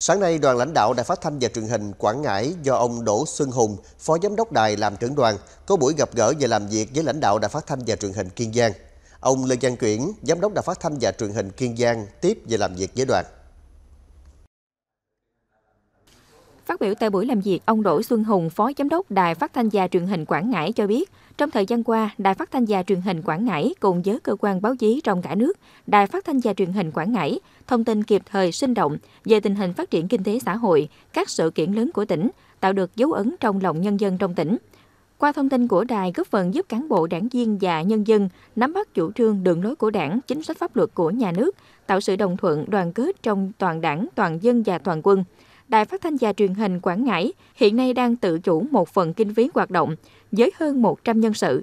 Sáng nay, đoàn lãnh đạo Đài Phát thanh và Truyền hình Quảng Ngãi do ông Đỗ Xuân Hùng, Phó Giám đốc Đài làm trưởng đoàn, có buổi gặp gỡ và làm việc với lãnh đạo Đài Phát thanh và Truyền hình Kiên Giang. Ông Lê Giang chuyển Giám đốc Đài Phát thanh và Truyền hình Kiên Giang tiếp và làm việc với đoàn. Phát biểu tại buổi làm việc, ông Đỗ Xuân Hùng, Phó Giám đốc Đài Phát thanh và Truyền hình Quảng Ngãi cho biết, trong thời gian qua, Đài Phát thanh và Truyền hình Quảng Ngãi cùng với cơ quan báo chí trong cả nước, Đài Phát thanh và Truyền hình Quảng Ngãi thông tin kịp thời sinh động về tình hình phát triển kinh tế xã hội, các sự kiện lớn của tỉnh, tạo được dấu ấn trong lòng nhân dân trong tỉnh. Qua thông tin của đài góp phần giúp cán bộ đảng viên và nhân dân nắm bắt chủ trương đường lối của đảng, chính sách pháp luật của nhà nước, tạo sự đồng thuận đoàn kết trong toàn đảng, toàn dân và toàn quân – Đài Phát thanh và Truyền hình Quảng Ngãi hiện nay đang tự chủ một phần kinh phí hoạt động với hơn 100 nhân sự.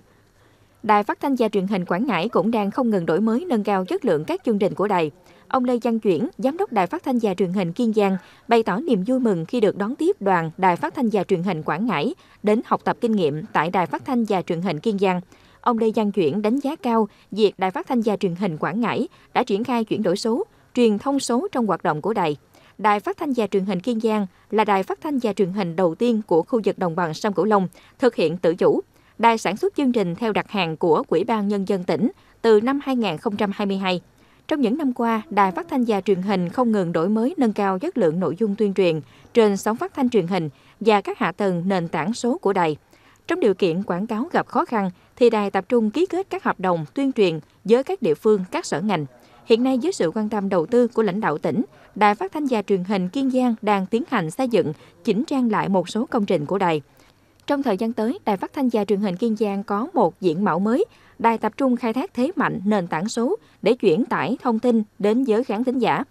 Đài Phát thanh và Truyền hình Quảng Ngãi cũng đang không ngừng đổi mới nâng cao chất lượng các chương trình của đài. Ông Lê Văn Chuyển, Giám đốc Đài Phát thanh và Truyền hình Kiên Giang, bày tỏ niềm vui mừng khi được đón tiếp đoàn Đài Phát thanh và Truyền hình Quảng Ngãi đến học tập kinh nghiệm tại Đài Phát thanh và Truyền hình Kiên Giang ông Lê Giang Chuyển đánh giá cao việc Đài Phát thanh và Truyền hình Quảng Ngãi đã triển khai chuyển đổi số, truyền thông số trong hoạt động của đài. Đài Phát thanh và Truyền hình Kiên Giang là đài phát thanh và truyền hình đầu tiên của khu vực đồng bằng sông Cửu Long thực hiện tự chủ. Đài sản xuất chương trình theo đặt hàng của quỹ ban Nhân dân tỉnh từ năm 2022. Trong những năm qua, Đài Phát thanh và Truyền hình không ngừng đổi mới nâng cao chất lượng nội dung tuyên truyền trên sóng phát thanh truyền hình và các hạ tầng nền tảng số của đài. Trong điều kiện quảng cáo gặp khó khăn, thì đài tập trung ký kết các hợp đồng tuyên truyền với các địa phương, các sở ngành. Hiện nay, dưới sự quan tâm đầu tư của lãnh đạo tỉnh, Đài Phát thanh và Truyền hình Kiên Giang đang tiến hành xây dựng, chỉnh trang lại một số công trình của đài. Trong thời gian tới, Đài Phát thanh và Truyền hình Kiên Giang có một diện mạo mới. Đài tập trung khai thác thế mạnh nền tảng số để chuyển tải thông tin đến giới khán thính giả.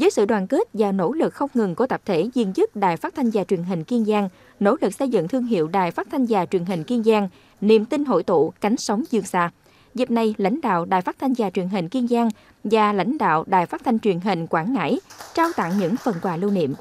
Với sự đoàn kết và nỗ lực không ngừng của tập thể viên chức Đài Phát thanh và Truyền hình Kiên Giang, nỗ lực xây dựng thương hiệu Đài Phát thanh và Truyền hình Kiên Giang, niềm tin hội tụ cánh sóng dương xa. Dịp này, lãnh đạo Đài Phát thanh và Truyền hình Kiên Giang và lãnh đạo Đài Phát thanh Truyền hình Quảng Ngãi trao tặng những phần quà lưu niệm.